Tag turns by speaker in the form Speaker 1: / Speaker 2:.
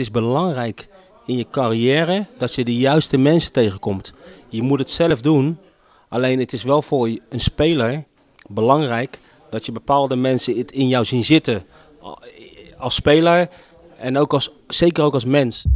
Speaker 1: Het is belangrijk in je carrière dat je de juiste mensen tegenkomt. Je moet het zelf doen, alleen het is wel voor een speler belangrijk dat je bepaalde mensen in jou zien zitten. Als speler en ook als, zeker ook als mens.